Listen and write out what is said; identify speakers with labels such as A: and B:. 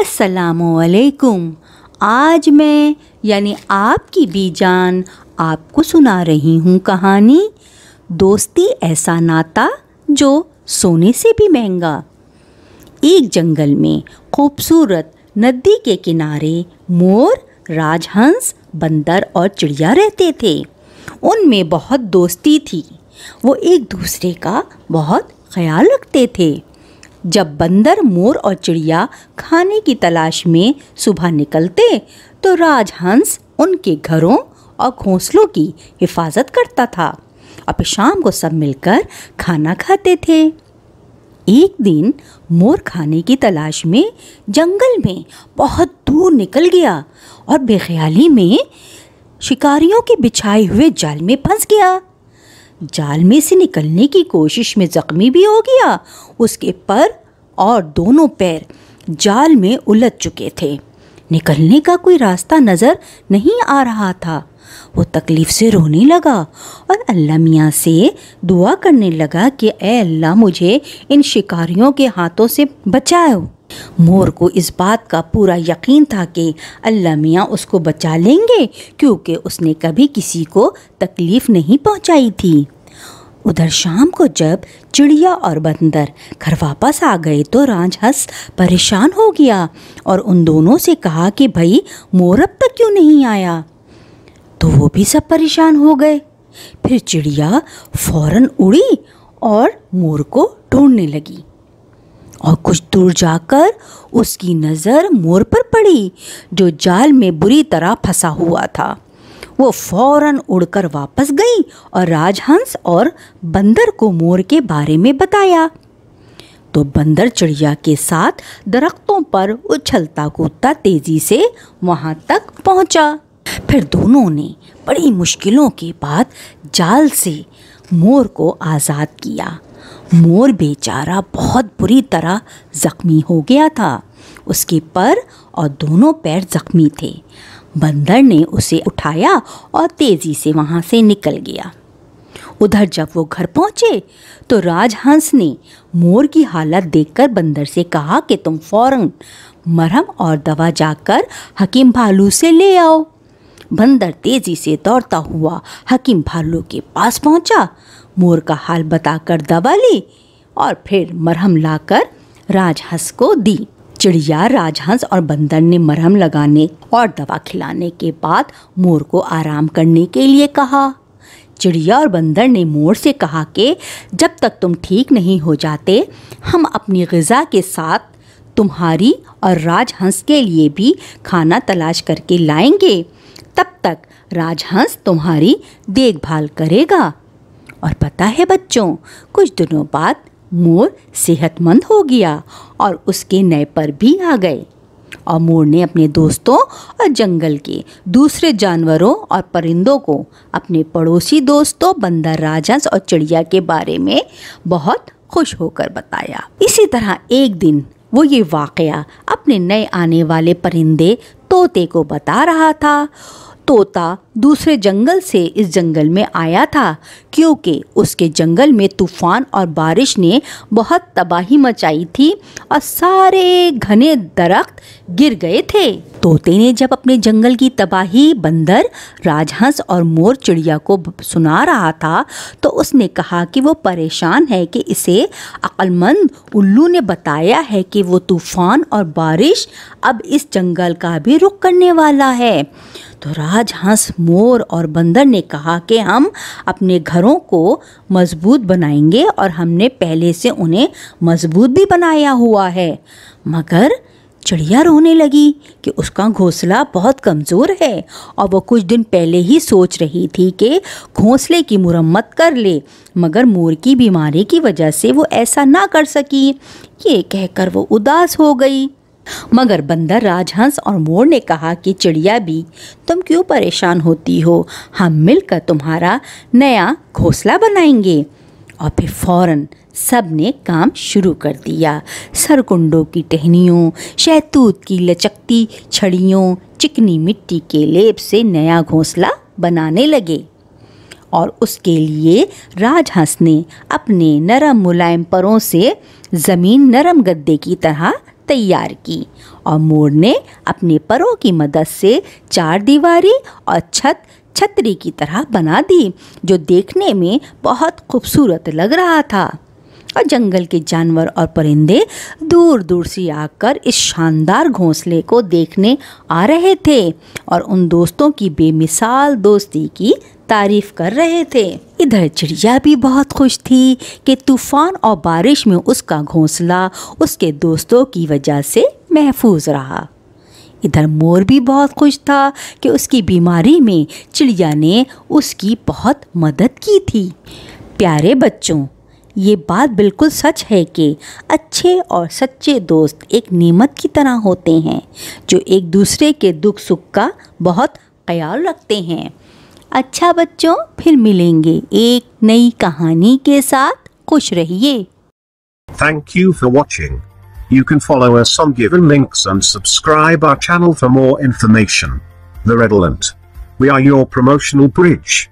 A: असलकुम आज मैं यानी आपकी बीजान आपको सुना रही हूँ कहानी दोस्ती ऐसा नाता जो सोने से भी महंगा एक जंगल में खूबसूरत नदी के किनारे मोर राजहंस बंदर और चिड़िया रहते थे उनमें बहुत दोस्ती थी वो एक दूसरे का बहुत ख्याल रखते थे जब बंदर मोर और चिड़िया खाने की तलाश में सुबह निकलते तो राजहंस उनके घरों और घोंसलों की हिफाजत करता था और फिर शाम को सब मिलकर खाना खाते थे एक दिन मोर खाने की तलाश में जंगल में बहुत दूर निकल गया और बेख्याली में शिकारियों के बिछाए हुए जाल में फंस गया जाल में से निकलने की कोशिश में ज़ख्मी भी हो गया उसके पर और दोनों पैर जाल में उलझ चुके थे निकलने का कोई रास्ता नज़र नहीं आ रहा था वो तकलीफ़ से रोने लगा और अल्लाह मियाँ से दुआ करने लगा कि अल्लाह मुझे इन शिकारियों के हाथों से बचाओ मोर को इस बात का पूरा यकीन था कि अल्लाह मियाँ उसको बचा लेंगे क्योंकि उसने कभी किसी को तकलीफ़ नहीं पहुंचाई थी उधर शाम को जब चिड़िया और बंदर घर वापस आ गए तो राज हंस परेशान हो गया और उन दोनों से कहा कि भाई मोर अब तक क्यों नहीं आया तो वो भी सब परेशान हो गए फिर चिड़िया फौरन उड़ी और मोर को ढूंढने लगी और कुछ दूर जाकर उसकी नज़र मोर पर पड़ी जो जाल में बुरी तरह फंसा हुआ था वो फौरन उड़कर वापस गई और राजहंस और बंदर को मोर के बारे में बताया तो बंदर चिड़िया के साथ दरख्तों पर उछलता कूदता तेजी से वहाँ तक पहुँचा फिर दोनों ने बड़ी मुश्किलों के बाद जाल से मोर को आज़ाद किया मोर बेचारा बहुत बुरी तरह ज़ख्मी हो गया था उसके पर और दोनों पैर ज़ख्मी थे बंदर ने उसे उठाया और तेज़ी से वहाँ से निकल गया उधर जब वो घर पहुंचे तो राजहंस ने मोर की हालत देखकर बंदर से कहा कि तुम फौरन मरहम और दवा जाकर हकीम भालू से ले आओ बंदर तेज़ी से दौड़ता हुआ हकीम भालू के पास पहुंचा मोर का हाल बताकर दवा ली और फिर मरहम लाकर राजहंस को दी चिड़िया राजहंस और बंदर ने मरहम लगाने और दवा खिलाने के बाद मोर को आराम करने के लिए कहा चिड़िया और बंदर ने मोर से कहा कि जब तक तुम ठीक नहीं हो जाते हम अपनी गज़ा के साथ तुम्हारी और राजहंस के लिए भी खाना तलाश करके लाएंगे तब तक राजहंस तुम्हारी देखभाल करेगा और पता है बच्चों कुछ दिनों बाद मोर सेहतमंद हो गया और उसके नए पर भी आ गए और मोर ने अपने दोस्तों और जंगल के दूसरे जानवरों और परिंदों को अपने पड़ोसी दोस्तों बंदर राजहंस और चिड़िया के बारे में बहुत खुश होकर बताया इसी तरह एक दिन वो ये वाकया अपने नए आने वाले परिंदे तोते को बता रहा था तोता दूसरे जंगल से इस जंगल में आया था क्योंकि उसके जंगल में तूफान और बारिश ने बहुत तबाही मचाई थी और सारे घने दरख्त गिर गए थे तोते ने जब अपने जंगल की तबाही बंदर राजहंस और मोर चिड़िया को सुना रहा था तो उसने कहा कि वो परेशान है कि इसे अक्लमंद उल्लू ने बताया है कि वो तूफान और बारिश अब इस जंगल का भी रुख करने वाला है तो राज हंस मोर और बंदर ने कहा कि हम अपने घरों को मजबूत बनाएंगे और हमने पहले से उन्हें मजबूत भी बनाया हुआ है मगर चिड़िया रोने लगी कि उसका घोंसला बहुत कमज़ोर है और वो कुछ दिन पहले ही सोच रही थी कि घोंसले की मुरम्मत कर ले मगर मोर की बीमारी की वजह से वो ऐसा ना कर सकी ये कहकर वो उदास हो गई मगर बंदर राजहंस और मोर ने कहा कि चिड़िया भी तुम क्यों परेशान होती हो हम मिलकर तुम्हारा नया घोंसला बनाएंगे और फिर फौरन सब ने काम शुरू कर दिया सरकुंडों की टहनियों शहतूत की लचकती छड़ियों चिकनी मिट्टी के लेप से नया घोंसला बनाने लगे और उसके लिए राजहंस ने अपने नरम मुलायम परों से ज़मीन नरम गद्दे की तरह तैयार की और मोर ने अपने परों की मदद से चार दीवारी और छत छतरी की तरह बना दी जो देखने में बहुत खूबसूरत लग रहा था और जंगल के जानवर और परिंदे दूर दूर से आकर इस शानदार घोंसले को देखने आ रहे थे और उन दोस्तों की बेमिसाल दोस्ती की तारीफ कर रहे थे इधर चिड़िया भी बहुत खुश थी कि तूफान और बारिश में उसका घोंसला उसके दोस्तों की वजह से महफूज रहा इधर मोर भी बहुत खुश था कि उसकी बीमारी में चिड़िया ने उसकी बहुत मदद की थी प्यारे बच्चों ये बात बिल्कुल सच है कि अच्छे और सच्चे दोस्त एक नेमत की तरह होते हैं जो एक दूसरे के दुख सुख का बहुत ख्याल रखते हैं अच्छा बच्चों फिर मिलेंगे एक नई कहानी के साथ खुश रहिए thank you for watching you can follow us on given links and subscribe our channel for more information the redolent we are your promotional bridge